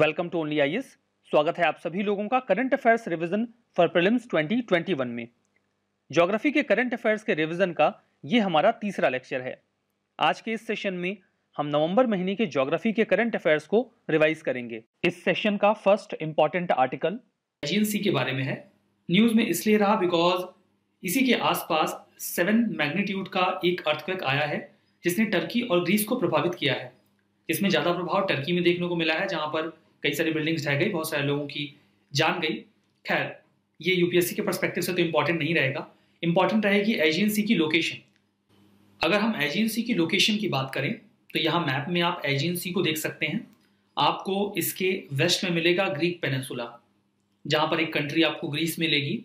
welcome to only S स्वागत है आप सभी लोगों का current affairs revision for prelims 2021 में ज्योग्राफी के करंट अफेयर्स के रिवीजन का ये हमारा तीसरा लेक्चर है आज के इस सेशन में हम नवंबर महीने के ज्योग्राफी के करंट अफेयर्स को रिवाइज करेंगे इस सेशन का फर्स्ट इंपॉर्टेंट आर्टिकल एजेंसी के बारे में है न्यूज में इसलिए रहा बिकॉज इसी के आसपास सेवन मैग्नीट्यूड का एक अर्थक्वेक आया है जिसने टर्की और ग्रीस को प्रभावित किया है इसमें ज़्यादा प्रभाव टर्की में देखने को मिला है जहाँ पर कई सारी बिल्डिंग्स ढह गई बहुत सारे लोगों की जान गई खैर ये यूपीएससी के परस्पेक्टिव से तो इंपॉर्टेंट नहीं रहेगा इंपॉर्टेंट रहेगी एजेंसी की लोकेशन अगर हम एजेंसी की लोकेशन की बात करें तो यहाँ मैप में आप एजेंसी को देख सकते हैं आपको इसके वेस्ट में मिलेगा ग्रीक पेनसुला जहाँ पर एक कंट्री आपको ग्रीस मिलेगी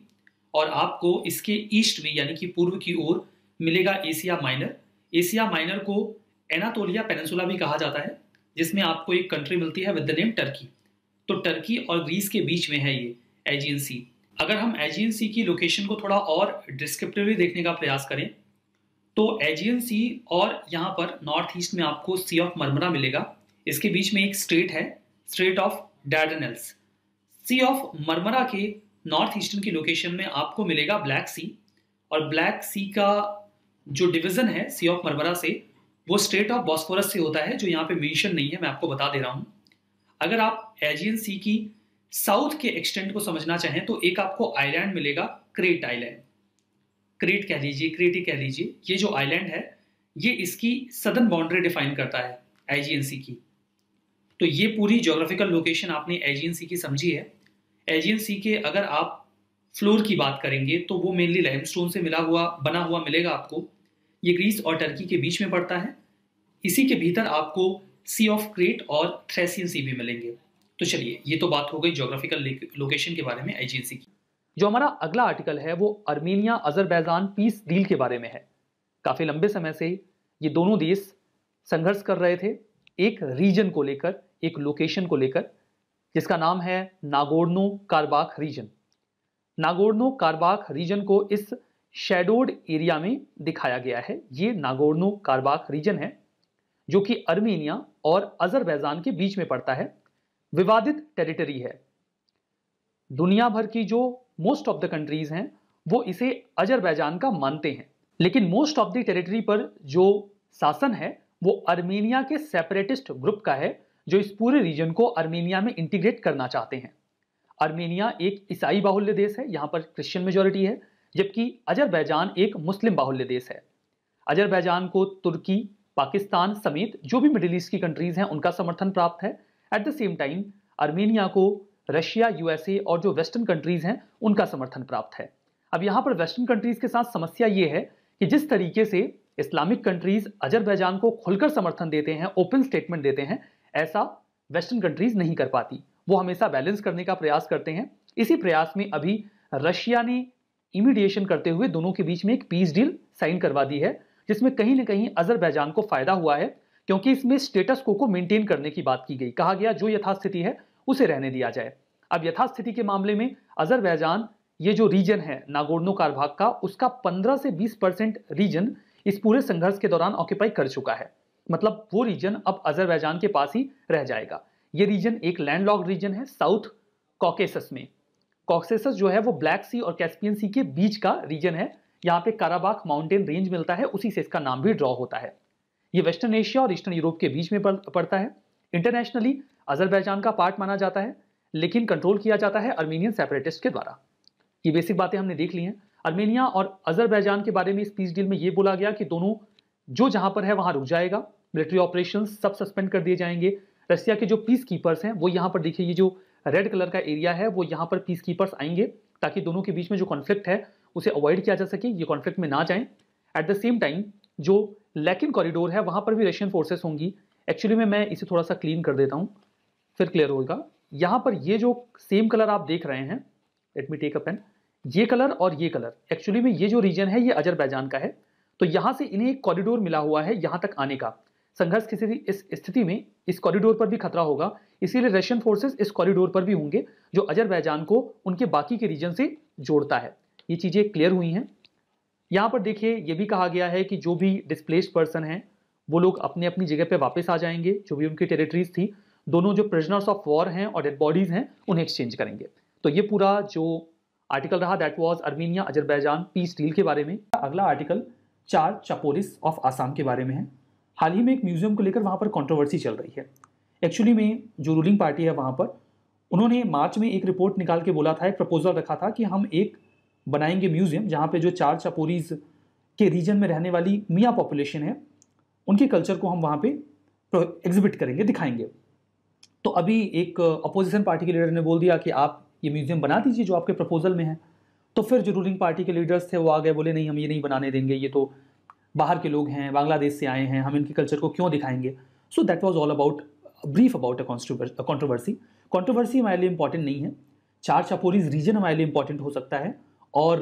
और आपको इसके ईस्ट में यानी कि पूर्व की ओर मिलेगा एशिया माइनर एशिया माइनर को एनातोलिया पेनसुला भी कहा जाता है जिसमें आपको एक कंट्री मिलती है विद द नेम टर्की तो टर्की और ग्रीस के बीच में है ये एजेंसी अगर हम एजेंसी की लोकेशन को थोड़ा और डिस्क्रिप्टिवली देखने का प्रयास करें तो एजेंसी और यहाँ पर नॉर्थ ईस्ट में आपको सी ऑफ मरमरा मिलेगा इसके बीच में एक स्ट्रेट है strait of Dardanelles sea of Marmara के नॉर्थ ईस्टर्न की लोकेशन में आपको मिलेगा ब्लैक सी और ब्लैक सी का जो डिवीज़न है सी ऑफ मरमरा से वो स्टेट ऑफ बॉस्फोरस से होता है जो यहाँ पे मेंशन नहीं है मैं आपको बता दे रहा हूँ अगर आप एजियन सी की साउथ के एक्सटेंट को समझना चाहें तो एक आपको आइलैंड मिलेगा क्रेट आइलैंड क्रेट कह लीजिए क्रेट ही कह लीजिए ये जो आइलैंड है ये इसकी सदर्न बाउंड्री डिफाइन करता है एजियन सी की तो ये पूरी जोग्राफिकल लोकेशन आपने एजियन सी की समझी है एजियन सी के अगर आप फ्लोर की बात करेंगे तो वो मेनली लाइम से मिला हुआ बना हुआ मिलेगा आपको ये ग्रीस और टर्की के बीच में पड़ता है इसी के भीतर आपको सी ऑफ क्रेट और थ्रेसियन सी भी मिलेंगे तो चलिए ये तो बात हो गई जोग्राफिकल लोकेशन के बारे में एजेंसी की जो हमारा अगला आर्टिकल है वो अर्मेनिया अजरबैजान पीस डील के बारे में है काफ़ी लंबे समय से ये दोनों देश संघर्ष कर रहे थे एक रीजन को लेकर एक लोकेशन को लेकर जिसका नाम है Nagorno Karabakh region Nagorno Karabakh region को इस शेडोड एरिया में दिखाया गया है ये नागोर्नो कारबाक रीजन है जो कि अर्मेनिया और अजरबैजान के बीच में पड़ता है विवादित टेरिटरी है दुनिया भर की जो मोस्ट ऑफ द कंट्रीज हैं वो इसे अजरबैजान का मानते हैं लेकिन मोस्ट ऑफ द टेरिटरी पर जो शासन है वो अर्मेनिया के सेपरेटिस्ट ग्रुप का है जो इस पूरे रीजन को अर्मेनिया में इंटीग्रेट करना चाहते हैं अर्मेनिया एक ईसाई बाहुल्य देश है यहाँ पर क्रिश्चियन मेजोरिटी है जबकि अजरबैजान एक मुस्लिम बाहुल्य देश है अजरबैजान को तुर्की पाकिस्तान समेत जो भी मिडिल ईस्ट की कंट्रीज हैं उनका समर्थन प्राप्त है at the same time Armenia को रशिया यूएसए और जो वेस्टर्न कंट्रीज हैं उनका समर्थन प्राप्त है अब यहाँ पर वेस्टर्न कंट्रीज के साथ समस्या ये है कि जिस तरीके से इस्लामिक कंट्रीज अजरबैजान को खुलकर समर्थन देते हैं ओपन स्टेटमेंट देते हैं ऐसा वेस्टर्न कंट्रीज नहीं कर पाती वो हमेशा बैलेंस करने का प्रयास करते हैं इसी प्रयास में अभी रशिया ने इमीडिएशन करते हुए दोनों के बीच में एक पीस डील साइन करवा दी है जिसमें कहीं ना कहीं अजरबैजान को फायदा हुआ है क्योंकि इसमें स्टेटस को को मेंटेन करने की बात की गई कहा गया जो यथास्थिति है उसे रहने दिया जाए अब यथास्थिति के मामले में अजरबैजान ये जो रीजन है नागोर्नो कारभाग का उसका 15 से 20 परसेंट रीजन इस पूरे संघर्ष के दौरान ऑक्यूपाई कर चुका है मतलब वो रीजन अब अजरबैजान के पास ही रह जाएगा ये रीजन एक लैंडलॉक रीजन है साउथ कॉकेसस में कॉक्सेस जो है वो ब्लैक सी और कैस्पियन सी के बीच का रीजन है यहाँ पे काराबाक माउंटेन रेंज मिलता है उसी से इसका नाम भी ड्रॉ होता है ये वेस्टर्न एशिया और ईस्टर्न यूरोप के बीच में पड़ता है इंटरनेशनली अजरबैजान का पार्ट माना जाता है लेकिन कंट्रोल किया जाता है अर्मेनियन सेपरेटिस्ट के द्वारा ये बेसिक बातें हमने देख ली हैं अर्मेनिया और अजरबैजान के बारे में इस पीस डील में ये बोला गया कि दोनों जो जहां पर है वहां रुक जाएगा मिलिट्री ऑपरेशन सब सस्पेंड कर दिए जाएंगे रशिया के जो पीस कीपर्स हैं वो यहाँ पर देखिए ये जो रेड कलर का एरिया है वो यहाँ पर पीस कीपर्स आएंगे ताकि दोनों के बीच में जो कॉन्फ्लिक्ट है उसे अवॉइड किया जा सके ये कॉन्फ्लिक्ट में ना जाएं एट द सेम टाइम जो लेकिन कॉरिडोर है वहाँ पर भी रशियन फोर्सेस होंगी एक्चुअली में मैं इसे थोड़ा सा क्लीन कर देता हूँ फिर क्लियर होगा यहाँ पर ये जो सेम कलर आप देख रहे हैं let me take a pen ये कलर और ये कलर एक्चुअली में ये जो रीजन है ये अजरबैजान का है तो यहाँ से इन्हें एक कॉरिडोर मिला हुआ है यहाँ तक आने का संघर्ष की स्थिति इस स्थिति में इस कॉरिडोर पर भी खतरा होगा इसीलिए रशियन फोर्सेस इस कॉरिडोर पर भी होंगे जो अजरबैजान को उनके बाकी के रीजन से जोड़ता है ये चीज़ें क्लियर हुई हैं यहाँ पर देखिए ये भी कहा गया है कि जो भी डिस्प्लेस्ड पर्सन हैं वो लोग अपने अपनी जगह पर वापस आ जाएंगे जो भी उनकी टेरिटरीज थी दोनों जो प्रिजनर्स ऑफ वॉर हैं और डेड बॉडीज हैं उन्हें एक्सचेंज करेंगे तो ये पूरा जो आर्टिकल रहा that was Armenia Azerbaijan peace deal के बारे में अगला आर्टिकल चार चपोरिस ऑफ आसाम के बारे में है हाल ही में एक म्यूजियम को लेकर वहाँ पर कंट्रोवर्सी चल रही है एक्चुअली में जो रूलिंग पार्टी है वहाँ पर उन्होंने मार्च में एक रिपोर्ट निकाल के बोला था एक प्रपोजल रखा था कि हम एक बनाएंगे म्यूजियम जहाँ पे जो चार चापोरीज के रीजन में रहने वाली मियाँ पॉपुलेशन है उनके कल्चर को हम वहाँ पे एग्जिबिट करेंगे दिखाएंगे तो अभी एक अपोजिशन पार्टी के लीडर ने बोल दिया कि आप ये म्यूजियम बना दीजिए जो आपके प्रपोजल में है तो फिर जो रूलिंग पार्टी के लीडर्स थे वो आ गए बोले नहीं हम ये नहीं बनाने देंगे ये तो बाहर के लोग हैं बांग्लादेश से आए हैं हम इनके कल्चर को क्यों दिखाएंगे so that was all about brief about a controversy controversy हमारे लिए इंपॉर्टेंट नहीं है चार चापोरीज रीजन हमारे लिए इंपॉर्टेंट हो सकता है और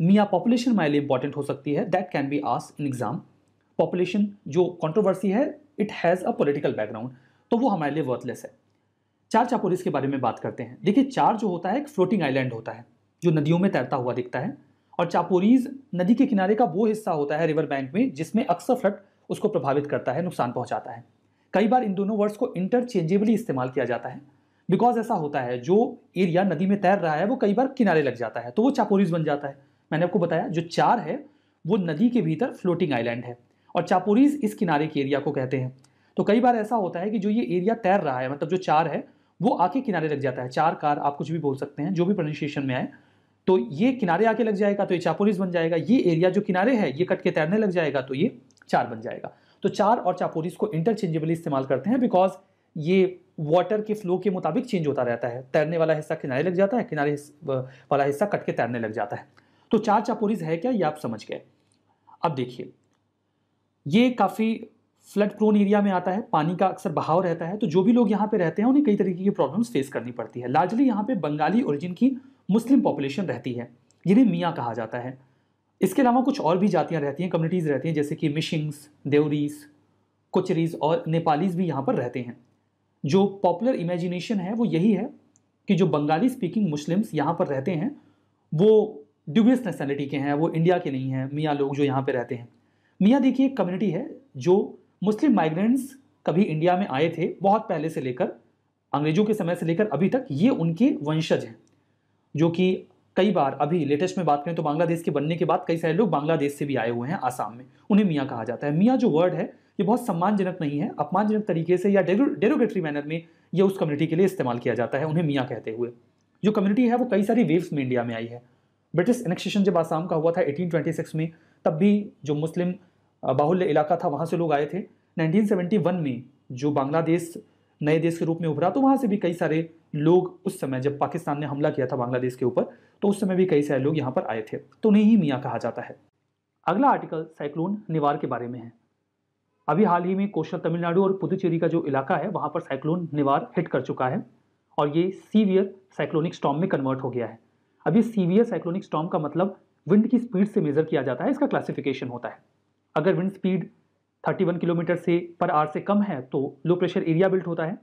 मियाँ uh, पॉपुलेशन हमारे लिए इंपॉर्टेंट हो सकती है दैट कैन बी आस इन एग्जाम पॉपुलेशन जो कॉन्ट्रोवर्सी है it has a political background तो वो हमारे लिए वर्थलेस है चार चापोरीज के बारे में बात करते हैं देखिए चार जो होता है एक फ्लोटिंग आइलैंड होता है जो नदियों में तैरता हुआ दिखता है और चापोरीज नदी के किनारे का वो हिस्सा होता है रिवर बैंक में जिसमें अक्सर फ्लड उसको प्रभावित करता है नुकसान पहुंचाता है कई बार इन दोनों वर्ड्स को इंटरचेंजेबली इस्तेमाल किया जाता है बिकॉज ऐसा होता है जो एरिया नदी में तैर रहा है वो कई बार किनारे लग जाता है तो वो चापोरीज बन जाता है मैंने आपको बताया जो चार है वो नदी के भीतर फ्लोटिंग आइलैंड है और चापोरीज इस किनारे के एरिया को कहते हैं तो कई बार ऐसा होता है कि जो ये एरिया तैर रहा है मतलब जो चार है वो आके किनारे लग जाता है चार कार आप कुछ भी बोल सकते हैं जो भी प्रोनाउंसिएशन में आए तो ये किनारे आके लग जाएगा तो ये चापोलिस बन जाएगा ये एरिया जो किनारे है ये कट के तैरने लग जाएगा तो ये चार बन जाएगा तो चार और चापोलिस को इंटरचेंजेबली इस्तेमाल करते हैं बिकॉज ये वाटर के फ्लो के मुताबिक चेंज होता रहता है तैरने वाला हिस्सा किनारे लग जाता है किनारे वाला हिस्सा कट के तैरने लग जाता है तो चार चापोरिस है क्या ये आप समझ गए अब देखिए ये काफ़ी फ्लड प्रोन एरिया में आता है पानी का अक्सर बहाव रहता है तो जो भी लोग यहाँ पे रहते हैं उन्हें कई तरीके की प्रॉब्लम्स फेस करनी पड़ती है लार्जली यहाँ पे बंगाली ओरिजिन की मुस्लिम पॉपुलेशन रहती है जिन्हें मियाँ कहा जाता है इसके अलावा कुछ और भी जातियाँ रहती हैं कम्युनिटीज़ रहती हैं जैसे कि मिशिंग्स देवरीज कुचरीज और नेपालीज भी यहाँ पर रहते हैं जो पॉपुलर इमेजिनेशन है वो यही है कि जो बंगाली स्पीकिंग मुस्लिम्स यहाँ पर रहते हैं वो ड्यूबियस नेशनलिटी के हैं वो इंडिया के नहीं हैं मियाँ लोग जो यहाँ पर रहते हैं मियाँ देखिए एक कम्युनिटी है जो मुस्लिम माइग्रेंट्स कभी इंडिया में आए थे बहुत पहले से लेकर अंग्रेजों के समय से लेकर अभी तक ये उनके वंशज हैं जो कि कई बार अभी लेटेस्ट में बात करें तो बांग्लादेश के बनने के बाद कई सारे लोग बांग्लादेश से भी आए हुए हैं आसाम में उन्हें मियाँ कहा जाता है मियाँ जो वर्ड है ये बहुत सम्मानजनक नहीं है अपमानजनक तरीके से या डेरोगेटरी मैनर में यह उस कम्युनिटी के लिए इस्तेमाल किया जाता है उन्हें मियाँ कहते हुए जो कम्युनिटी है वो कई सारी वेव्स में इंडिया में आई है ब्रिटिश एनेक्सेशन जब आसाम का हुआ था 1826 में तब भी जो मुस्लिम बाहुल्य इलाका था वहाँ से लोग आए थे 1971 में जो बांग्लादेश नए देश के रूप में उभरा तो वहाँ से भी कई सारे लोग उस समय जब पाकिस्तान ने हमला किया था बांग्लादेश के ऊपर तो उस समय भी कई सारे लोग यहाँ पर आए थे तो उन्हें ही मियाँ कहा जाता है अगला आर्टिकल साइक्लोन निवार के बारे में है अभी हाल ही में कोशल तमिलनाडु और पुदुचेरी का जो इलाका है वहाँ पर साइक्लोन निवार हिट कर चुका है और ये सीवियर साइक्लोनिक स्टॉम में कन्वर्ट हो गया है अब ये सीवियर साइक्लोनिक स्टॉम का मतलब विंड की स्पीड से मेज़र किया जाता है इसका क्लासिफिकेशन होता है अगर विंड स्पीड 31 किलोमीटर से पर आर से कम है तो लो प्रेशर एरिया बिल्ट होता है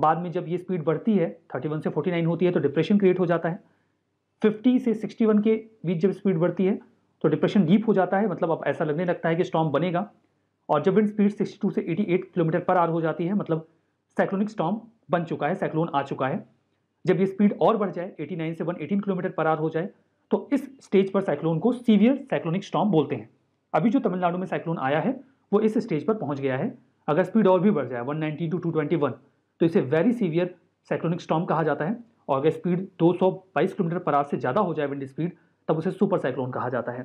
बाद में जब ये स्पीड बढ़ती है 31 से 49 होती है तो डिप्रेशन क्रिएट हो जाता है 50 से 61 के बीच जब स्पीड बढ़ती है तो डिप्रेशन डीप हो जाता है मतलब अब ऐसा लगने लगता है कि स्टॉम बनेगा और जब विंड स्पीड 62 से 88 किलोमीटर पर आर हो जाती है मतलब साइक्लोनिक स्टॉम बन चुका है साइक्लोन आ चुका है जब ये स्पीड और बढ़ जाए 89 से 118 किलोमीटर पर आर हो जाए तो इस स्टेज पर साइक्लोन को सीवियर साइक्लोनिक स्टॉम बोलते हैं अभी जो तमिलनाडु में साइक्लोन आया है वो इस स्टेज पर पहुँच गया है अगर स्पीड और भी बढ़ जाए वन टू टू तो इसे वेरी सीवियर साइक्लोनिक स्टॉम कहा जाता है और अगर स्पीड 222 किलोमीटर पर आवर से ज़्यादा हो जाए विंड स्पीड तब उसे सुपर साइक्लोन कहा जाता है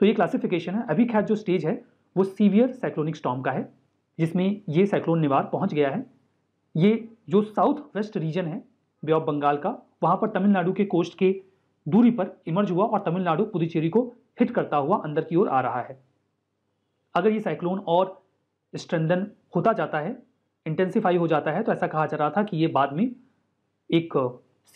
तो ये क्लासिफिकेशन है अभी खैर जो स्टेज है वो सीवियर साइक्लोनिक स्टॉम का है जिसमें ये साइक्लोन निवार पहुंच गया है ये जो साउथ वेस्ट रीजन है बे ऑफ बंगाल का वहाँ पर तमिलनाडु के कोस्ट के दूरी पर इमर्ज हुआ और तमिलनाडु पुदुचेरी को हिट करता हुआ अंदर की ओर आ रहा है अगर ये साइक्लोन और स्ट्रेंदन होता जाता है इंटेंसीफाई हो जाता है तो ऐसा कहा जा रहा था कि ये बाद में एक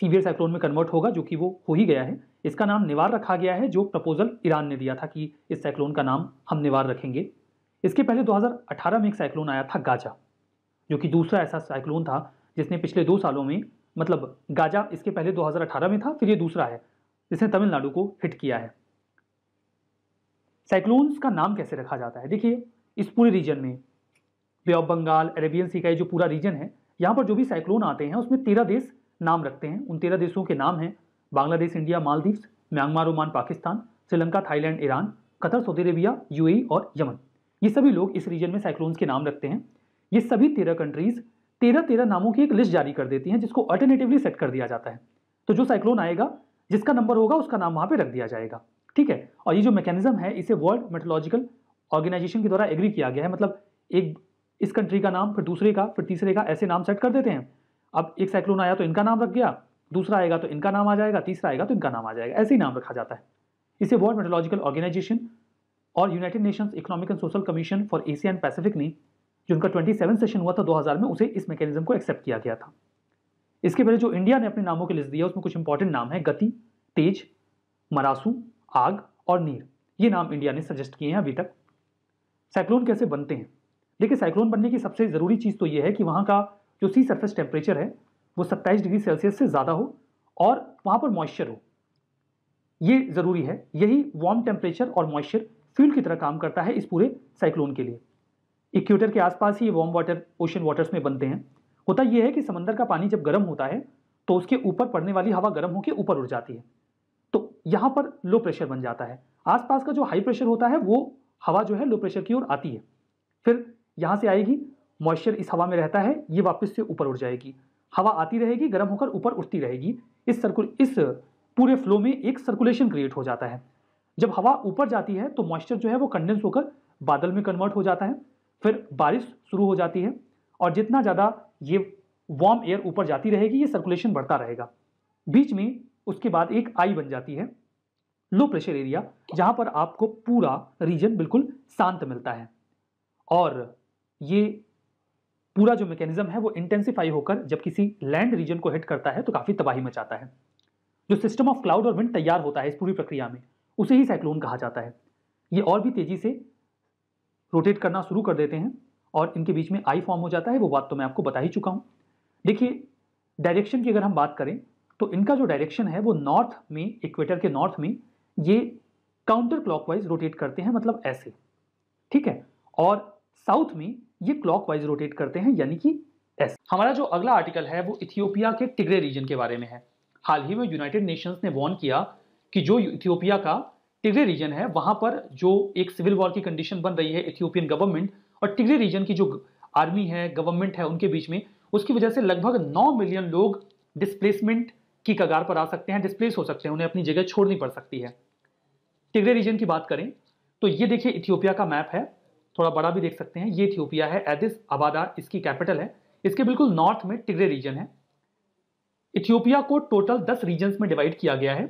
सीवियर साइक्लोन में कन्वर्ट होगा जो कि वो हो ही गया है इसका नाम निवार रखा गया है जो प्रपोजल ईरान ने दिया था कि इस साइक्लोन का नाम हम निवार रखेंगे इसके पहले 2018 में एक साइक्लोन आया था गाजा जो कि दूसरा ऐसा साइक्लोन था जिसने पिछले दो सालों में मतलब गाजा इसके पहले 2018 में था फिर ये दूसरा है जिसने तमिलनाडु को हिट किया है साइक्लोन्स का नाम कैसे रखा जाता है देखिए इस पूरे रीजन में bay of Bengal Arabian sea का ये जो पूरा रीजन है यहाँ पर जो भी साइक्लोन आते हैं उसमें तेरह देश नाम रखते हैं उन तेरह देशों के नाम हैं Bangladesh India Maldives Myanmar Oman Pakistan Sri Lanka Thailand Iran Qatar Saudi Arabia UAE और यमन ये सभी लोग इस रीजन में साइक्लोन्स के नाम रखते हैं ये सभी तेरह कंट्रीज तेरह तेरह नामों की एक लिस्ट जारी कर देती हैं जिसको अल्टरनेटिवली सेट कर दिया जाता है तो जो साइक्लोन आएगा जिसका नंबर होगा उसका नाम वहाँ पे रख दिया जाएगा ठीक है और ये जो मैकेनिज्म है इसे वर्ल्ड मेट्रोलॉजिकल ऑर्गेनाइजेशन के द्वारा एग्री किया गया है मतलब एक इस कंट्री का नाम फिर दूसरे का फिर तीसरे का ऐसे नाम सेट कर देते हैं अब एक साइक्लोन आया तो इनका नाम रख गया दूसरा आएगा तो इनका नाम आ जाएगा तीसरा आएगा तो इनका नाम आ जाएगा ऐसे ही नाम रखा जाता है इसे वर्ल्ड मेट्रोलॉजिकल ऑर्गेनाइजेशन और United Nations economic and social commission for Asia and Pacific ने जो उनका ट्वेंटी सेशन हुआ था 2000 में उसे इस मैकेनिज्म को एक्सेप्ट किया गया था इसके पहले जो इंडिया ने अपने नामों की लिस्ट दिया उसमें कुछ इंपॉर्टेंट नाम है गति तेज मरासू आग और नीर ये नाम इंडिया ने सजेस्ट किए हैं अभी तक साइक्लोन कैसे बनते हैं देखिए साइक्लोन बनने की सबसे ज़रूरी चीज़ तो ये है कि वहाँ का जो सी सरफेस टेम्परेचर है वो सत्ताईस डिग्री सेल्सियस से ज़्यादा हो और वहाँ पर मॉइस्चर हो ये ज़रूरी है यही वार्म टेम्परेचर और मॉइस्चर फ्यूल की तरह काम करता है इस पूरे साइक्लोन के लिए इक्वेटर के आसपास ही ये वार्म वाटर ओशन वाटर्स में बनते हैं होता यह है कि समंदर का पानी जब गर्म होता है तो उसके ऊपर पड़ने वाली हवा गर्म होकर ऊपर उड़ जाती है तो यहाँ पर लो प्रेशर बन जाता है आसपास का जो हाई प्रेशर होता है वो हवा जो है लो प्रेशर की ओर आती है फिर यहाँ से आएगी मॉइस्चर इस हवा में रहता है ये वापस से ऊपर उड़ जाएगी हवा आती रहेगी गर्म होकर ऊपर उठती रहेगी इस सर्कुल इस पूरे फ्लो में एक सर्कुलेशन क्रिएट हो जाता है जब हवा ऊपर जाती है तो मॉइस्चर जो है वो कंडेंस होकर बादल में कन्वर्ट हो जाता है फिर बारिश शुरू हो जाती है और जितना ज़्यादा ये वार्म एयर ऊपर जाती रहेगी ये सर्कुलेशन बढ़ता रहेगा बीच में उसके बाद एक आई बन जाती है लो प्रेशर एरिया जहाँ पर आपको पूरा रीजन बिल्कुल शांत मिलता है और ये पूरा जो मैकेनिज्म है वो इंटेंसिफाई होकर जब किसी लैंड रीजन को हिट करता है तो काफ़ी तबाही मचाता है जो सिस्टम ऑफ क्लाउड और विंड तैयार होता है इस पूरी प्रक्रिया में उसे ही साइक्लोन कहा जाता है ये और भी तेज़ी से रोटेट करना शुरू कर देते हैं और इनके बीच में आई फॉर्म हो जाता है वो बात तो मैं आपको बता ही चुका हूँ देखिए डायरेक्शन की अगर हम बात करें तो इनका जो डायरेक्शन है वो नॉर्थ में इक्वेटर के नॉर्थ में ये काउंटर क्लॉकवाइज रोटेट करते हैं मतलब ऐसे ठीक है और साउथ में ये क्लॉकवाइज रोटेट करते हैं यानी कि एस हमारा जो अगला आर्टिकल है वो इथियोपिया के टिग्रे रीजन के बारे में है हाल ही में यूनाइटेड नेशंस ने वॉर्न किया कि जो इथियोपिया का टिग्रे रीजन है वहां पर जो एक सिविल वॉर की कंडीशन बन रही है इथियोपियन गवर्नमेंट और टिग्रे रीजन की जो आर्मी है गवर्नमेंट है उनके बीच में उसकी वजह से लगभग नौ मिलियन लोग डिस्प्लेसमेंट की कगार पर आ सकते हैं डिस्प्लेस हो सकते हैं उन्हें अपनी जगह छोड़नी पड़ सकती है टिग्रे रीजन की बात करें तो ये देखिए इथियोपिया का मैप है थोड़ा बड़ा भी देख सकते हैं ये इथियोपिया है एदिस आबादार इसकी कैपिटल है इसके बिल्कुल नॉर्थ में टिग्रे रीजन है इथियोपिया को टोटल दस रीजन्स में डिवाइड किया गया है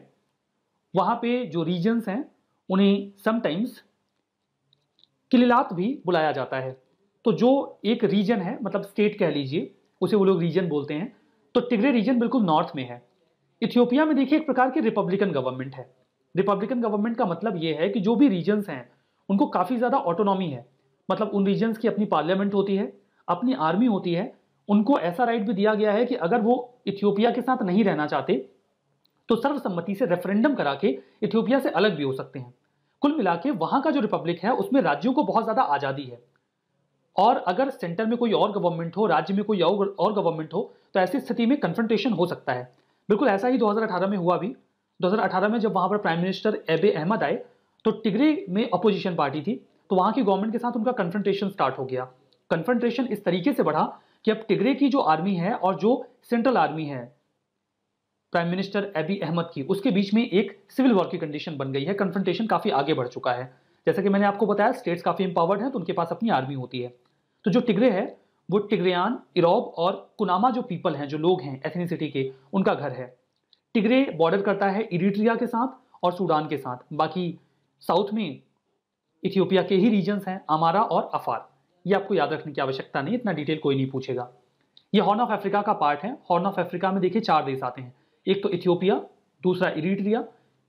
वहाँ पे जो रीजन्स हैं उन्हें समटाइम्स किलिलात भी बुलाया जाता है तो जो एक रीजन है मतलब स्टेट कह लीजिए उसे वो लोग रीजन बोलते हैं तो टिग्रे रीजन बिल्कुल नॉर्थ में है इथियोपिया में देखिए एक प्रकार की रिपब्लिकन गवर्नमेंट है रिपब्लिकन गवर्नमेंट का मतलब ये है कि जो भी रीजन्स हैं उनको काफ़ी ज़्यादा ऑटोनॉमी है मतलब उन रीजन्स की अपनी पार्लियामेंट होती है अपनी आर्मी होती है उनको ऐसा राइट भी दिया गया है कि अगर वो इथियोपिया के साथ नहीं रहना चाहते तो सर्वसम्मति से रेफरेंडम करा के इथियोपिया से अलग भी हो सकते हैं कुल मिला के वहाँ का जो रिपब्लिक है उसमें राज्यों को बहुत ज़्यादा आज़ादी है और अगर सेंटर में कोई और गवर्नमेंट हो राज्य में कोई और गवर्नमेंट हो तो ऐसी स्थिति में कन्फ्रंटेशन हो सकता है बिल्कुल ऐसा ही 2018 में हुआ भी 2018 में जब वहाँ पर प्राइम मिनिस्टर एबे अहमद आए तो टिगरे में अपोजिशन पार्टी थी तो वहां की गवर्नमेंट के साथ उनका कन्फ्रंटेशन स्टार्ट हो गया कन्फ्रंटेशन इस तरीके से बढ़ा कि अब टिगरे की जो आर्मी है और जो सेंट्रल आर्मी है प्राइम मिनिस्टर एबी अहमद की उसके बीच में एक सिविल वॉर की कंडीशन बन गई है कन्फ्रंटेशन काफ़ी आगे बढ़ चुका है जैसा कि मैंने आपको बताया स्टेट्स काफ़ी इंपावर्ड हैं तो उनके पास अपनी आर्मी होती है तो जो टिगरे है वो टिगरेन इरोब और कुनामा जो पीपल हैं जो लोग हैं एथनिसिटी के उनका घर है टिगरे बॉर्डर करता है इरिट्रिया के साथ और सूडान के साथ बाकी साउथ में इथियोपिया के ही रीजन्स हैं अमारा और अफार ये आपको याद रखने की आवश्यकता नहीं इतना डिटेल कोई नहीं पूछेगा ये हॉर्न ऑफ अफ्रीका का पार्ट है हॉर्न ऑफ अफ्रीका में देखिए चार देश आते हैं एक तो इथियोपिया दूसरा इरीट्रिया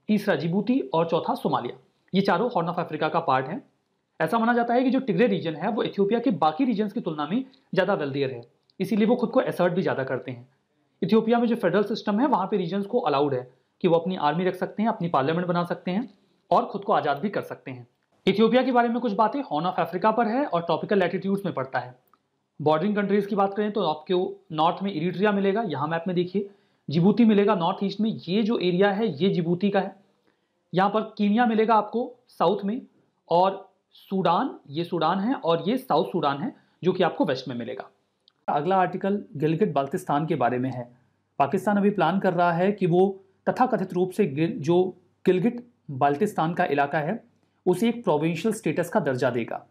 तीसरा जिबूती और चौथा सोमालिया ये चारों हॉर्न ऑफ अफ्रीका का पार्ट है ऐसा माना जाता है कि जो टिग्रे रीजन है वो इथियोपिया के बाकी रीजन की तुलना में ज़्यादा वेल्दियर है इसीलिए वो खुद को एसर्ट भी ज़्यादा करते हैं इथियोपिया में जो फेडरल सिस्टम है वहाँ पे रीजन को अलाउड है कि वो अपनी आर्मी रख सकते हैं अपनी पार्लियामेंट बना सकते हैं और खुद को आज़ाद भी कर सकते हैं इथियोपिया के बारे में कुछ बातें हॉर्न ऑफ अफ्रीका पर है और ट्रॉपिकल लैटिट्यूड्स में पड़ता है बॉर्डरिंग कंट्रीज की बात करें तो आपको नॉर्थ में इरिट्रिया मिलेगा यहाँ मैप में देखिए जिबूती मिलेगा नॉर्थ ईस्ट में ये जो एरिया है ये जिबूती का है यहाँ पर कीनिया मिलेगा आपको साउथ में और सूडान ये सूडान है और ये साउथ सूडान है जो कि आपको वेस्ट में मिलेगा अगला आर्टिकल गिलगिट बाल्तिस्तान के बारे में है पाकिस्तान अभी प्लान कर रहा है कि वो तथाकथित रूप से गिल, जो गिलगिट बाल्टिस्तान का इलाका है उसे एक प्रोविंशियल स्टेटस का दर्जा देगा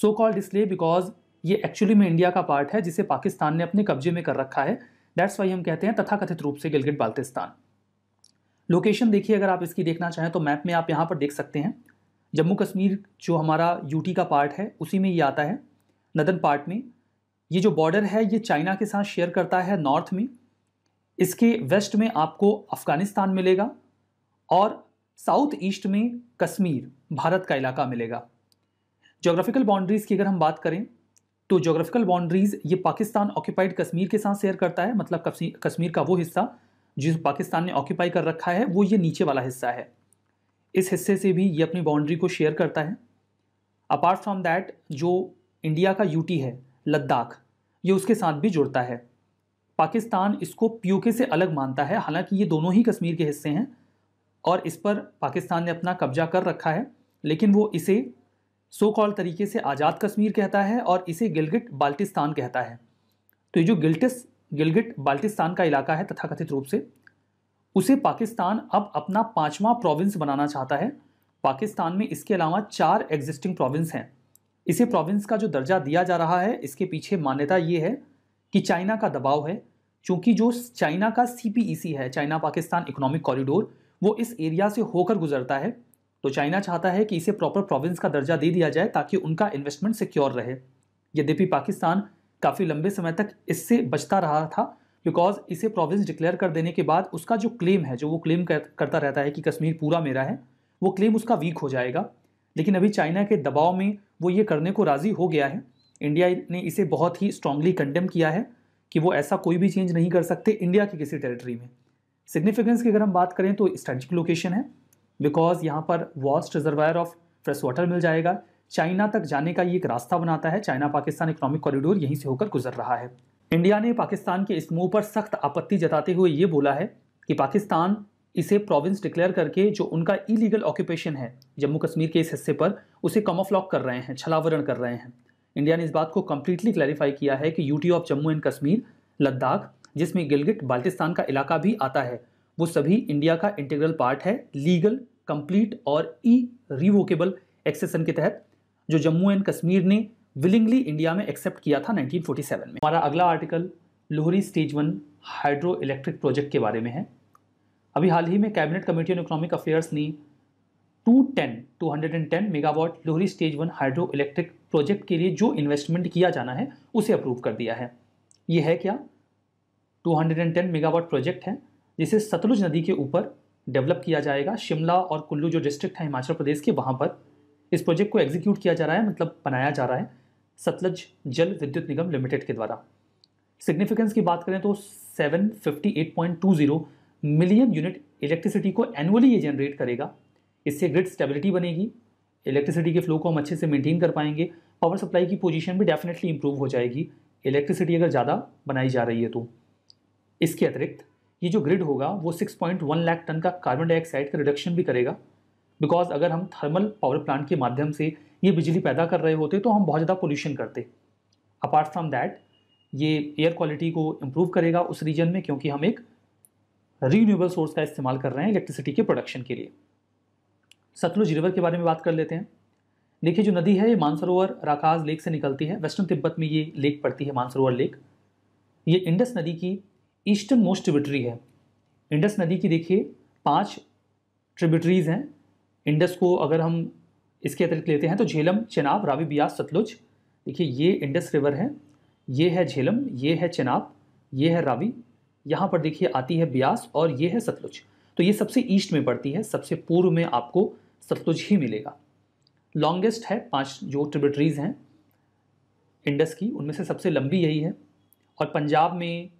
सो कॉल्ड इसलिए बिकॉज ये एक्चुअली में इंडिया का पार्ट है जिसे पाकिस्तान ने अपने कब्जे में कर रखा है दैट्स वाई हम कहते हैं तथाकथित रूप से गिलगिट बाल्तिस्तान लोकेशन देखिए अगर आप इसकी देखना चाहें तो मैप में आप यहाँ पर देख सकते हैं जम्मू कश्मीर जो हमारा यूटी का पार्ट है उसी में ये आता है नदन पार्ट में ये जो बॉर्डर है ये चाइना के साथ शेयर करता है नॉर्थ में इसके वेस्ट में आपको अफ़गानिस्तान मिलेगा और साउथ ईस्ट में कश्मीर भारत का इलाका मिलेगा जोग्राफिकल बाउंड्रीज़ की अगर हम बात करें तो जोग्राफिकल बाउंड्रीज़ ये पाकिस्तान ऑक्यूपाइड कश्मीर के साथ शेयर करता है मतलब कश्मीर का वो हिस्सा जिस पाकिस्तान ने ऑक्यूपाई कर रखा है वो ये नीचे वाला हिस्सा है इस हिस्से से भी ये अपनी बाउंड्री को शेयर करता है अपार्ट फ्रॉम दैट जो इंडिया का यूटी है लद्दाख ये उसके साथ भी जुड़ता है पाकिस्तान इसको पीओके से अलग मानता है हालांकि ये दोनों ही कश्मीर के हिस्से हैं और इस पर पाकिस्तान ने अपना कब्जा कर रखा है लेकिन वो इसे सो कॉल तरीके से आज़ाद कश्मीर कहता है और इसे गिलगिट बाल्टिस्तान कहता है तो ये जो गिल्टिस गिलगिट बाल्टिस्तान का इलाका है तथाकथित रूप से उसे पाकिस्तान अब अपना पाँचवा प्रोविंस बनाना चाहता है पाकिस्तान में इसके अलावा चार एग्जिस्टिंग प्रोविंस हैं इसे प्रोविंस का जो दर्जा दिया जा रहा है इसके पीछे मान्यता ये है कि चाइना का दबाव है क्योंकि जो चाइना का सी e है चाइना पाकिस्तान इकोनॉमिक कॉरिडोर वो इस एरिया से होकर गुजरता है तो चाइना चाहता है कि इसे प्रॉपर प्रोविंस का दर्जा दे दिया जाए ताकि उनका इन्वेस्टमेंट सिक्योर रहे यद्यपि पाकिस्तान काफ़ी लंबे समय तक इससे बचता रहा था बिकॉज इसे प्रोविंस डिक्लेयर कर देने के बाद उसका जो क्लेम है जो वो क्लेम कर, करता रहता है कि कश्मीर पूरा मेरा है वो क्लेम उसका वीक हो जाएगा लेकिन अभी चाइना के दबाव में वो ये करने को राज़ी हो गया है इंडिया ने इसे बहुत ही स्ट्रांगली कंडेम किया है कि वो ऐसा कोई भी चेंज नहीं कर सकते इंडिया की किसी टेरिटरी में सिग्निफिकेंस की अगर हम बात करें तो स्ट्रेटिक लोकेशन है बिकॉज यहाँ पर vast reservoir of fresh water मिल जाएगा चाइना तक जाने का ये एक रास्ता बनाता है चाइना पाकिस्तान इकोनॉमिक कॉरिडोर यहीं से होकर गुजर रहा है इंडिया ने पाकिस्तान के इस मूव पर सख्त आपत्ति जताते हुए ये बोला है कि पाकिस्तान इसे प्रोविंस डिक्लेयर करके जो उनका इलीगल ऑक्यूपेशन है जम्मू कश्मीर के इस हिस्से पर उसे कमोफ्लॉक कर रहे हैं छलावरण कर रहे हैं इंडिया ने इस बात को कम्प्लीटली क्लैरिफाई किया है कि UT of Jammu and Kashmir Ladakh जिसमें गिलगिट बाल्टिस्तान का इलाका भी आता है वो सभी इंडिया का इंटीग्रल पार्ट है लीगल कंप्लीट और ई रिवोकेबल एक्सेसन के तहत जो जम्मू एंड कश्मीर ने विलिंगली इंडिया में एक्सेप्ट किया था 1947 में हमारा अगला article Luhri stage one hydro electric project के बारे में है अभी हाल ही में cabinet committee on economic affairs ने 210 210 megawatt Luhri stage one hydro electric project के लिए जो इन्वेस्टमेंट किया जाना है उसे अप्रूव कर दिया है ये है क्या 210 मेगावाट प्रोजेक्ट है जिसे सतलुज नदी के ऊपर डेवलप किया जाएगा शिमला और कुल्लू जो डिस्ट्रिक्ट है हिमाचल प्रदेश के वहाँ पर इस प्रोजेक्ट को एग्जीक्यूट किया जा रहा है मतलब बनाया जा रहा है सतलज जल विद्युत निगम लिमिटेड के द्वारा सिग्निफिकेंस की बात करें तो 758.20 मिलियन यूनिट इलेक्ट्रिसिटी को एनुअली ये जनरेट करेगा इससे ग्रिड स्टेबिलिटी बनेगी इलेक्ट्रिसिटी के फ्लो को हम अच्छे से मेंटेन कर पाएंगे पावर सप्लाई की पोजीशन भी डेफिनेटली इंप्रूव हो जाएगी इलेक्ट्रिसिटी अगर ज़्यादा बनाई जा रही है तो इसके अतिरिक्त ये जो ग्रिड होगा वो 6.1 लाख टन का कार्बन डाइऑक्साइड का रिडक्शन भी करेगा बिकॉज अगर हम थर्मल पावर प्लांट के माध्यम से ये बिजली पैदा कर रहे होते तो हम बहुत ज़्यादा पोल्यूशन करते अपार्ट फ्रॉम दैट ये एयर क्वालिटी को इम्प्रूव करेगा उस रीजन में क्योंकि हम एक रीन्यूएबल सोर्स का इस्तेमाल कर रहे हैं इलेक्ट्रिसिटी के प्रोडक्शन के लिए सतलुज रिवर के बारे में बात कर लेते हैं देखिए जो नदी है ये मानसरोवर राकाज लेक से निकलती है वेस्टर्न तिब्बत में ये लेक पड़ती है मानसरोवर लेक ये इंडस नदी की ईस्टर्न मोस्ट ट्रिब्यूटरी है इंडस नदी की देखिए पांच ट्रिब्यूटरीज हैं इंडस को अगर हम इसके अतिरिक्त लेते हैं तो झेलम चेनाब रावी बियास सतलुज देखिए ये इंडस रिवर है ये है झेलम ये है चेनाब ये है रावी यहाँ पर देखिए आती है ब्यास और ये है सतलुज तो ये सबसे ईस्ट में पड़ती है सबसे पूर्व में आपको सतलुज ही मिलेगा लॉन्गेस्ट है पांच जो ट्रिब्यूटरीज हैं इंडस की उनमें से सबसे लंबी यही है और पंजाब में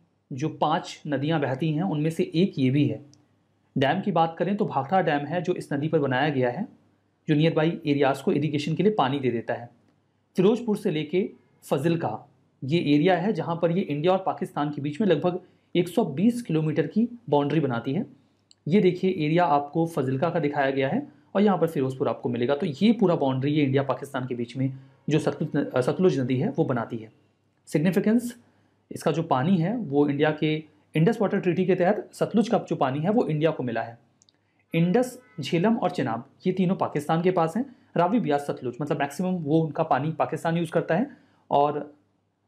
जो पांच नदियां बहती हैं उनमें से एक ये भी है डैम की बात करें तो भाखड़ा डैम है जो इस नदी पर बनाया गया है जो नियर बाई एरियाज़ को इरीगेशन के लिए पानी दे देता है फिरोजपुर से लेके फजिल का ये एरिया है जहाँ पर ये इंडिया और पाकिस्तान के बीच में लगभग 120 किलोमीटर की बाउंड्री बनाती है ये देखिए एरिया आपको फजिलका का दिखाया गया है और यहाँ पर फिरोजपुर आपको मिलेगा तो ये पूरा बाउंड्री ये इंडिया पाकिस्तान के बीच में जो सतलुज सतलुज नदी है वो बनाती है सिग्निफिकेंस इसका जो पानी है वो इंडिया के इंडस वाटर ट्रीटी के तहत सतलुज का जो पानी है वो इंडिया को मिला है इंडस झेलम और चिनाब ये तीनों पाकिस्तान के पास हैं रावी ब्यास सतलुज मतलब मैक्सिमम वो उनका पानी पाकिस्तान यूज़ करता है और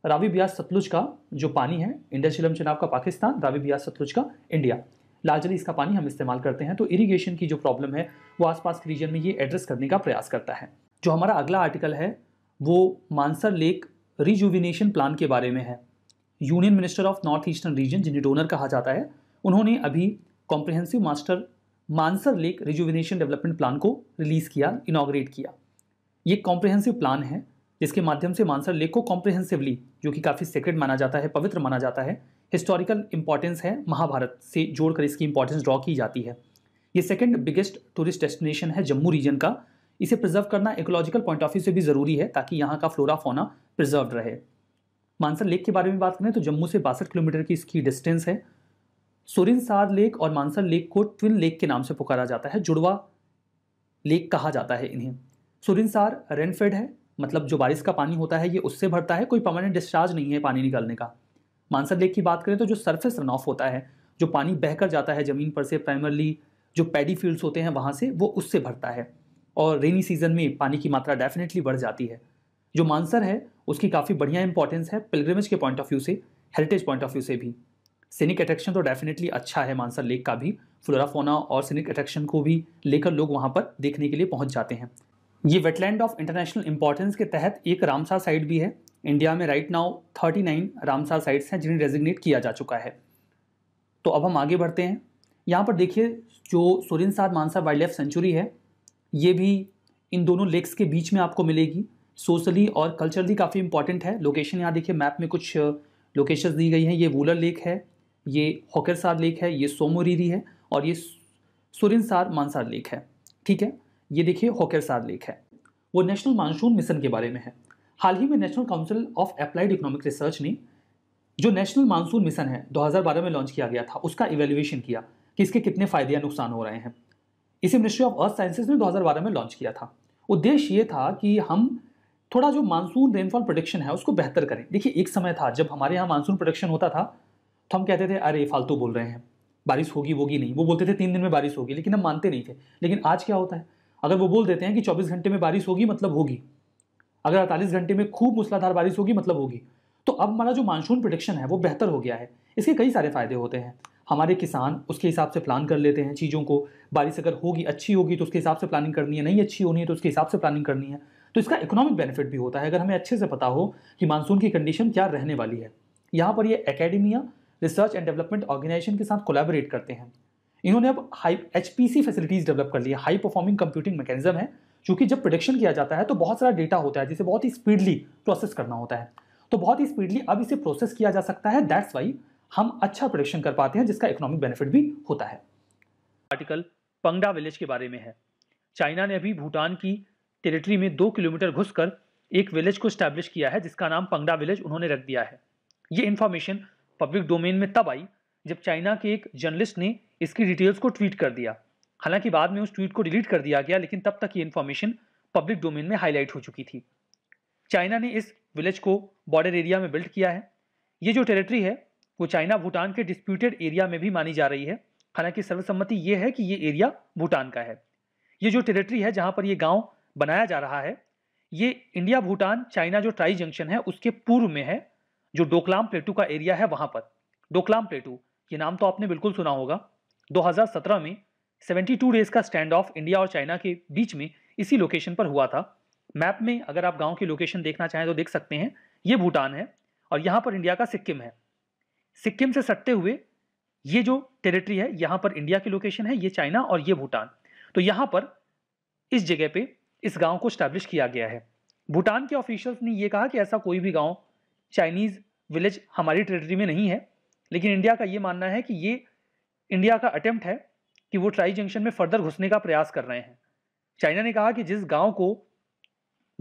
रावी ब्यास सतलुज का जो पानी है इंडस झेलम चिनाब का पाकिस्तान रावी ब्यास सतलुज का इंडिया लार्जली इसका पानी हम इस्तेमाल करते हैं तो इरीगेशन की जो प्रॉब्लम है वो आसपास के रीजन में ये एड्रेस करने का प्रयास करता है जो हमारा अगला आर्टिकल है वो मानसर लेक रिजुविनेशन प्लान के बारे में है union minister of north eastern region जिन्हें डोनर कहा जाता है उन्होंने अभी comprehensive master Mansar lake rejuvenation development plan को रिलीज़ किया इनाग्रेट किया ये कॉम्प्रिहेंसिव प्लान है जिसके माध्यम से मानसर लेक को कॉम्प्रिहेंसिवली जो कि काफ़ी सेक्रेड माना जाता है पवित्र माना जाता है हिस्टोरिकल इंपॉर्टेंस है महाभारत से जोड़कर इसकी इंपॉर्टेंस ड्रॉ की जाती है ये सेकेंड बिगेस्ट टूरिस्ट डेस्टिनेशन है जम्मू रीजन का इसे प्रिजर्व करना इकोलॉजिकल पॉइंट ऑफ व्यू से भी ज़रूरी है ताकि यहाँ का फ्लोरा फोना प्रिजर्व रहे मानसर लेक के बारे में बात करें तो जम्मू से बासठ किलोमीटर की इसकी डिस्टेंस है सुरिनसार लेक और मानसर लेक को ट्विन लेक के नाम से पुकारा जाता है जुड़वा लेक कहा जाता है इन्हें सार रेनफेड है मतलब जो बारिश का पानी होता है ये उससे भरता है कोई परमानेंट डिस्चार्ज नहीं है पानी निकालने का मानसर लेक की बात करें तो जो सरफेस रन ऑफ होता है जो पानी बहकर जाता है ज़मीन पर से प्राइमरली जो पैडी फील्ड्स होते हैं वहाँ से वो उससे भरता है और रेनी सीजन में पानी की मात्रा डेफिनेटली बढ़ जाती है जो मानसर है उसकी काफ़ी बढ़िया इंपॉर्टेंस है पिलग्रिमेज के पॉइंट ऑफ व्यू से हेरिटेज पॉइंट ऑफ व्यू से भी सीनिक अट्रैक्शन तो डेफिनेटली अच्छा है मानसर लेक का भी फ्लोराफोना और सीनिक अट्रैक्शन को भी लेकर लोग वहाँ पर देखने के लिए पहुँच जाते हैं ये वेटलैंड ऑफ इंटरनेशनल इंपॉर्टेंस के तहत एक रामसार साइट भी है इंडिया में राइट नाउ 39 रामसार साइट्स हैं जिन्हें डेजिग्नेट किया जा चुका है तो अब हम आगे बढ़ते हैं यहाँ पर देखिए जो Surinsar Mansar wildlife sanctuary है ये भी इन दोनों लेक्स के बीच में आपको मिलेगी सोशली और कल्चरली काफ़ी इंपॉर्टेंट है लोकेशन यहाँ देखिए मैप में कुछ लोकेशन दी गई हैं ये वूलर लेक है ये हॉकरसार लेक है ये सोमोरीरी है और ये सुरिनसार मानसार लेक है ठीक है ये देखिए हॉकरसार लेक है वो नेशनल मानसून मिशन के बारे में है हाल ही में national council of applied economic research ने जो नेशनल मानसून मिशन है 2012 में लॉन्च किया गया था उसका इवेल्युएशन किया कि इसके कितने फ़ायदे या नुकसान हो रहे हैं इसे मिनिस्ट्री ऑफ अर्थ साइंसेज ने 2012 में लॉन्च किया था उद्देश्य ये था कि हम थोड़ा जो मानसून रेनफॉल प्रोडक्शन है उसको बेहतर करें देखिए एक समय था जब हमारे यहाँ मानसून प्रोडक्शन होता था तो हम कहते थे अरे फालतू बोल रहे हैं बारिश होगी होगी नहीं वो बोलते थे तीन दिन में बारिश होगी लेकिन हम मानते नहीं थे लेकिन आज क्या होता है अगर वो बोल देते हैं कि चौबीस घंटे में बारिश होगी मतलब होगी अगर अड़तालीस घंटे में खूब मूसलाधार बारिश होगी मतलब होगी तो अब हमारा जो मानसून प्रोडक्शन है वो बेहतर हो गया है इसके कई सारे फ़ायदे होते हैं हमारे किसान उसके हिसाब से प्लान कर लेते हैं चीज़ों को बारिश अगर होगी अच्छी होगी तो उसके हिसाब से प्लानिंग करनी है नहीं अच्छी होनी है तो उसके हिसाब से प्लानिंग करनी है तो इसका इकोनॉमिक बेनिफिट भी होता है अगर हमें अच्छे से पता हो कि मानसून की कंडीशन क्या रहने वाली है यहाँ पर ये academia research and development organisation के साथ कोलेबोरेट करते हैं इन्होंने अब हाई एच फैसिलिटीज़ डेवलप कर लिया हाई परफॉर्मिंग कंप्यूटिंग मैकेनिज्म है क्योंकि जब प्रोडक्शन किया जाता है तो बहुत सारा डेटा होता है जिसे बहुत ही स्पीडली प्रोसेस करना होता है तो बहुत ही स्पीडली अब इसे प्रोसेस किया जा सकता है दैट्स वाई हम अच्छा प्रोडक्शन कर पाते हैं जिसका इकोनॉमिक बेनिफिट भी होता है आर्टिकल पंगडा विलेज के बारे में है चाइना ने अभी भूटान की टेरिटरी में दो किलोमीटर घुसकर एक विलेज को स्टैब्लिश किया है जिसका नाम पंगडा विलेज उन्होंने रख दिया है ये इन्फॉर्मेशन पब्लिक डोमेन में तब आई जब चाइना के एक जर्नलिस्ट ने इसकी डिटेल्स को ट्वीट कर दिया हालांकि बाद में उस ट्वीट को डिलीट कर दिया गया लेकिन तब तक ये इन्फॉर्मेशन पब्लिक डोमेन में हाईलाइट हो चुकी थी चाइना ने इस विलेज को बॉर्डर एरिया में बिल्ड किया है ये जो टेरिटरी है वो चाइना भूटान के डिस्प्यूटेड एरिया में भी मानी जा रही है हालांकि सर्वसम्मति ये है कि ये एरिया भूटान का है ये जो टेरिटरी है जहाँ पर ये गाँव बनाया जा रहा है ये इंडिया भूटान चाइना जो ट्राई जंक्शन है उसके पूर्व में है जो डोकलाम प्लेटू का एरिया है वहाँ पर डोकलाम प्लेटू ये नाम तो आपने बिल्कुल सुना होगा 2017 में 72 डेज का स्टैंड ऑफ इंडिया और चाइना के बीच में इसी लोकेशन पर हुआ था मैप में अगर आप गांव की लोकेशन देखना चाहें तो देख सकते हैं ये भूटान है और यहाँ पर इंडिया का सिक्किम है सिक्किम से सटते हुए ये जो टेरिटरी है यहाँ पर इंडिया की लोकेशन है ये चाइना और ये भूटान तो यहाँ पर इस जगह पे इस गांव को स्टैब्लिश किया गया है भूटान के ऑफिशियल्स ने यह कहा कि ऐसा कोई भी गांव चाइनीज़ विलेज हमारी टेरिटरी में नहीं है लेकिन इंडिया का ये मानना है कि ये इंडिया का अटेम्प्ट है कि वो ट्राई जंक्शन में फर्दर घुसने का प्रयास कर रहे हैं चाइना ने कहा कि जिस गाँव को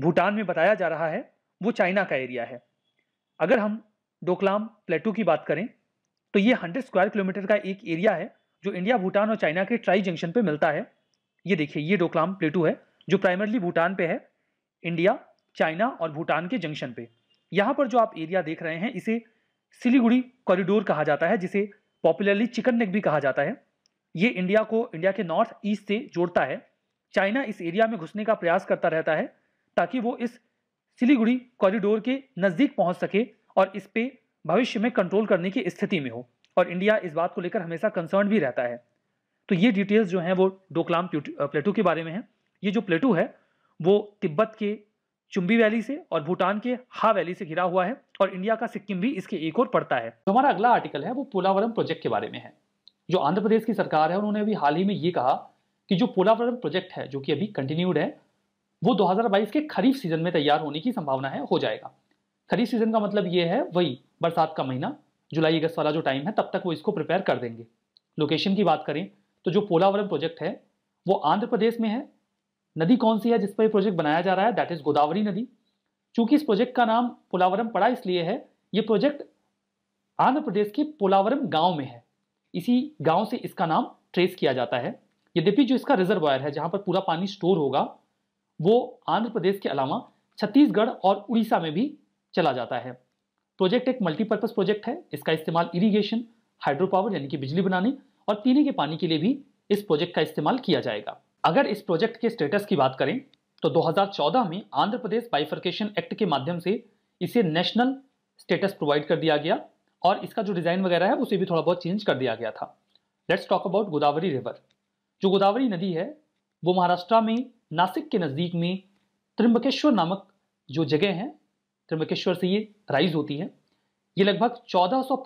भूटान में बताया जा रहा है वो चाइना का एरिया है अगर हम डोकलाम प्लेटू की बात करें तो ये हंड्रेड स्क्वायर किलोमीटर का एक एरिया है जो इंडिया भूटान और चाइना के ट्राई जंक्शन पर मिलता है ये देखिए ये डोकलाम प्लेटू है जो प्राइमरली भूटान पे है इंडिया चाइना और भूटान के जंक्शन पे यहाँ पर जो आप एरिया देख रहे हैं इसे सिलीगुड़ी कॉरिडोर कहा जाता है जिसे पॉपुलरली चिकन नेक भी कहा जाता है ये इंडिया को इंडिया के नॉर्थ ईस्ट से जोड़ता है चाइना इस एरिया में घुसने का प्रयास करता रहता है ताकि वो इस सिलीगुड़ी कॉरिडोर के नज़दीक पहुँच सके और इस पर भविष्य में कंट्रोल करने की स्थिति में हो और इंडिया इस बात को लेकर हमेशा कंसर्न भी रहता है तो ये डिटेल्स जो हैं वो डोकलाम प्लेटू के बारे में हैं ये जो प्लेटू है वो तिब्बत के चुंबी वैली से और भूटान के हा वैली से घिरा हुआ है और इंडिया का सिक्किम भी इसके एक और पड़ता है तो हमारा अगला आर्टिकल है वो पोलावरम प्रोजेक्ट के बारे में है जो आंध्र प्रदेश की सरकार है उन्होंने अभी हाल ही में ये कहा कि जो पोलावरम प्रोजेक्ट है जो कि अभी कंटिन्यूड है वो 2022 के खरीफ सीजन में तैयार होने की संभावना है हो जाएगा खरीफ सीजन का मतलब ये है वही बरसात का महीना जुलाई अगस्त वाला जो टाइम है तब तक वो इसको प्रिपेयर कर देंगे लोकेशन की बात करें तो जो पोलावरम प्रोजेक्ट है वो आंध्र प्रदेश में है नदी कौन सी है जिस पर यह प्रोजेक्ट बनाया जा रहा है दैट इज गोदावरी नदी चूंकि इस प्रोजेक्ट का नाम पोलावरम पड़ा इसलिए है ये प्रोजेक्ट आंध्र प्रदेश के पोलावरम गांव में है इसी गांव से इसका नाम ट्रेस किया जाता है यद्यपि जो इसका रिजर्वायर है जहां पर पूरा पानी स्टोर होगा वो आंध्र प्रदेश के अलावा छत्तीसगढ़ और उड़ीसा में भी चला जाता है प्रोजेक्ट एक मल्टीपर्पज प्रोजेक्ट है इसका इस्तेमाल इरीगेशन हाइड्रो पावर यानी कि बिजली बनाने और पीने के पानी के लिए भी इस प्रोजेक्ट का इस्तेमाल किया जाएगा अगर इस प्रोजेक्ट के स्टेटस की बात करें तो 2014 में आंध्र प्रदेश बाइफर्केशन एक्ट के माध्यम से इसे नेशनल स्टेटस प्रोवाइड कर दिया गया और इसका जो डिज़ाइन वगैरह है उसे भी थोड़ा बहुत चेंज कर दिया गया था let's talk about Godavari river जो गोदावरी नदी है वो महाराष्ट्र में नासिक के नज़दीक में त्रिम्बकेश्वर नामक जो जगह है त्रिम्बकेश्वर से ये राइज होती है ये लगभग चौदह सौ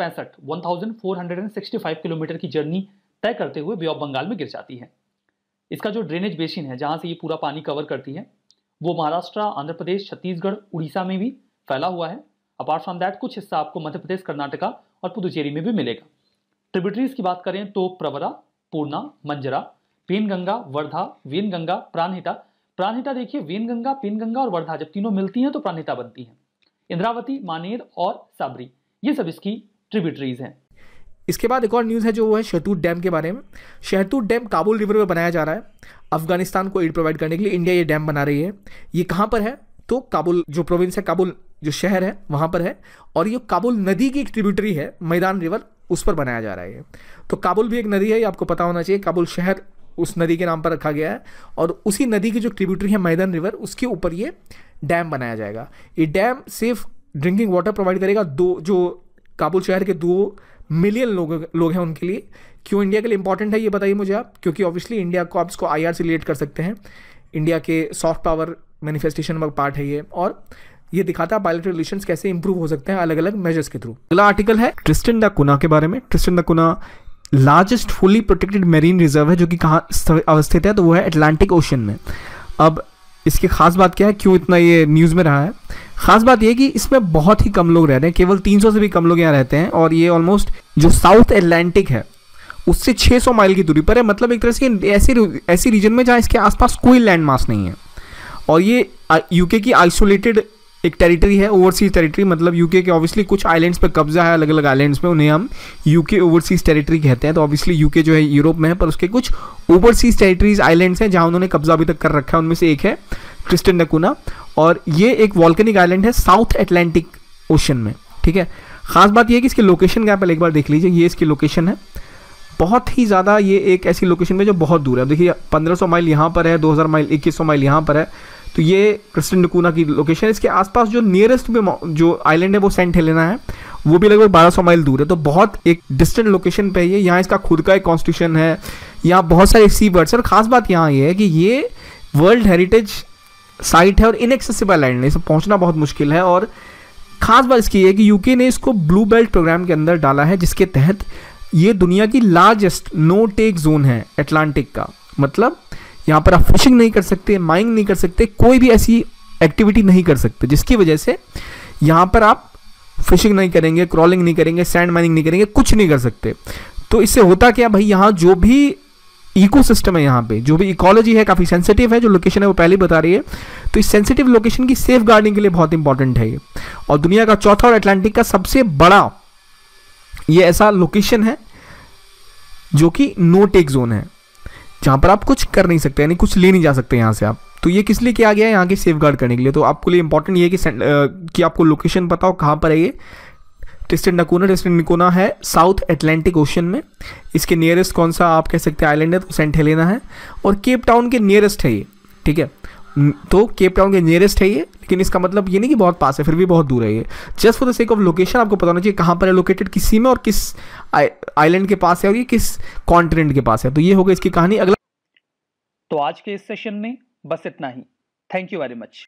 किलोमीटर की जर्नी तय करते हुए बे ऑफ बंगाल में गिर जाती है इसका जो ड्रेनेज बेसिन है जहाँ से ये पूरा पानी कवर करती है वो महाराष्ट्र आंध्र प्रदेश छत्तीसगढ़ उड़ीसा में भी फैला हुआ है अपार्ट फ्रॉम दैट कुछ हिस्सा आपको मध्य प्रदेश कर्नाटका और पुदुचेरी में भी मिलेगा ट्रिब्यूटरीज की बात करें तो प्रवरा पूर्णा मंजरा गंगा वर्धा वेनगंगा प्राणहिता प्राणहिता देखिए वेनगंगा गंगा और वर्धा जब तीनों मिलती हैं तो प्राणहिता बनती है इंद्रावती मानेर और साबरी ये सब इसकी ट्रिब्यूटरीज हैं इसके बाद एक और न्यूज़ है जो वो है शहतूत डैम के बारे में शहतूत डैम काबुल रिवर में बनाया जा रहा है अफगानिस्तान को एड प्रोवाइड करने के लिए इंडिया ये डैम बना रही है ये कहाँ पर है तो काबुल जो प्रोविंस है काबुल जो शहर है वहाँ पर है और ये काबुल नदी की एक ट्रिब्यूटरी है मैदान रिवर उस पर बनाया जा रहा है तो काबुल भी एक नदी है ये आपको पता होना चाहिए काबुल शहर उस नदी के नाम पर रखा गया है और उसी नदी की जो ट्रिब्यूटरी है मैदान रिवर उसके ऊपर ये डैम बनाया जाएगा ये डैम सिर्फ ड्रिंकिंग वाटर प्रोवाइड करेगा दो जो काबुल शहर के दो मिलियन लोग लोग हैं उनके लिए क्यों इंडिया के लिए इंपॉर्टेंट है ये बताइए मुझे आप क्योंकि ऑब्वियसली इंडिया को आप इसको आई से रिलेट कर सकते हैं इंडिया के सॉफ्ट पावर मैनिफेस्टेशन का पार्ट है ये और ये दिखाता है पायलट रिलेशन कैसे इंप्रूव हो सकते हैं अलग अलग मेजर्स के थ्रू अगला आर्टिकल है ट्रिस्टन द कुना के बारे में Tristan da Cunha largest fully protected marine reserve है जो कि कहाँ अवस्थित है तो वो है अटलांटिक ओशन में अब इसकी खास बात क्या है क्यों इतना ये न्यूज़ में रहा है खास बात यह कि इसमें बहुत ही कम लोग रह रहे हैं केवल 300 से भी कम लोग यहाँ रहते हैं और ये ऑलमोस्ट जो साउथ एटलांटिक है उससे 600 माइल की दूरी पर है मतलब एक तरह से ऐसी ऐसी रीजन में जहाँ इसके आसपास कोई लैंड मास नहीं है और ये यूके की आइसोलेटेड एक टेरिटरी है ओवरसीज टेरिटरी मतलब यूके के ऑब्वियसली कुछ आइलैंड्स पे कब्जा है अलग अलग आइलैंड्स में उन्हें हम यूके ओवरसीज टेरिटरी कहते हैं तो ऑब्वियसली यूके जो है यूरोप में है पर उसके कुछ ओवरसीज टेरिटरीज आइलैंड्स हैं जहां उन्होंने कब्जा अभी तक कर रखा है उनमें से एक है क्रिस्टन नकुना और ये एक वॉल्कनिक आइलैंड है साउथ एटलांटिक ओशन में ठीक है ख़ास बात यह कि इसकी लोकेशन क्या पहले एक बार देख लीजिए ये इसकी लोकेशन है बहुत ही ज़्यादा ये एक ऐसी लोकेशन में जो बहुत दूर है देखिए 1500 माइल यहाँ पर है 2000 माइल 2100 माइल यहाँ पर है तो ये क्रिस्टन डकूना की लोकेशन है इसके आसपास जो नियरेस्ट में जो आइलैंड है वो सेंट हेलेना है वो भी लगभग 1200 माइल दूर है तो बहुत एक डिस्टेंट लोकेशन पे ये यहाँ इसका खुद का एक कॉन्स्टिट्यूशन है यहाँ बहुत सारे सी बर्ड्स और ख़ास बात यहाँ ये है कि ये वर्ल्ड हेरिटेज साइट है और इनएक्सेसिबल लैंड है इसे पहुंचना बहुत मुश्किल है और खास बात इसकी है कि यूके ने इसको ब्लू बेल्ट प्रोग्राम के अंदर डाला है जिसके तहत ये दुनिया की लार्जेस्ट नो टेक जोन है अटलांटिक का मतलब यहाँ पर आप फिशिंग नहीं कर सकते माइनिंग नहीं कर सकते कोई भी ऐसी एक्टिविटी नहीं कर सकते जिसकी वजह से यहाँ पर आप फिशिंग नहीं करेंगे क्रॉलिंग नहीं करेंगे सैंड माइनिंग नहीं करेंगे कुछ नहीं कर सकते तो इससे होता क्या भाई यहाँ जो भी इकोसिस्टम है यहाँ पे जो भी इकोलॉजी है काफ़ी सेंसिटिव है जो लोकेशन है वो पहले बता रही है तो इस सेंसिटिव लोकेशन की सेफ गार्डिंग के लिए बहुत इंपॉर्टेंट है ये और दुनिया का चौथा और अटलांटिक का सबसे बड़ा ये ऐसा लोकेशन है जो कि नो टेक जोन है जहां पर आप कुछ कर नहीं सकते यानी कुछ ले नहीं जा सकते यहां से आप तो ये किस लिए किया गया है यहाँ की सेफ गार्ड करने के लिए तो आपको लिए इंपॉर्टेंट ये कि कि आपको लोकेशन पता हो कहाँ पर है ये टिस्टेंट नकोना टिस्टेंट निकोना है साउथ एटलांटिक ओशन में इसके नियरेस्ट कौन सा आप कह सकते हैं आइलैंड है तो सेंट हेलेना है और केप टाउन के नियरेस्ट है ये ठीक है तो केप टाउन के नियरेस्ट है ये लेकिन इसका मतलब ये नहीं कि बहुत पास है फिर भी बहुत दूर है ये just for the sake of location आपको पता होना चाहिए कहाँ पर है लोकेटेड किस सी में और किस आइलैंड के पास है और ये किस कॉन्टिनेंट के पास है तो ये होगा इसकी कहानी अगला तो आज के इस सेशन में बस इतना ही थैंक यू वेरी मच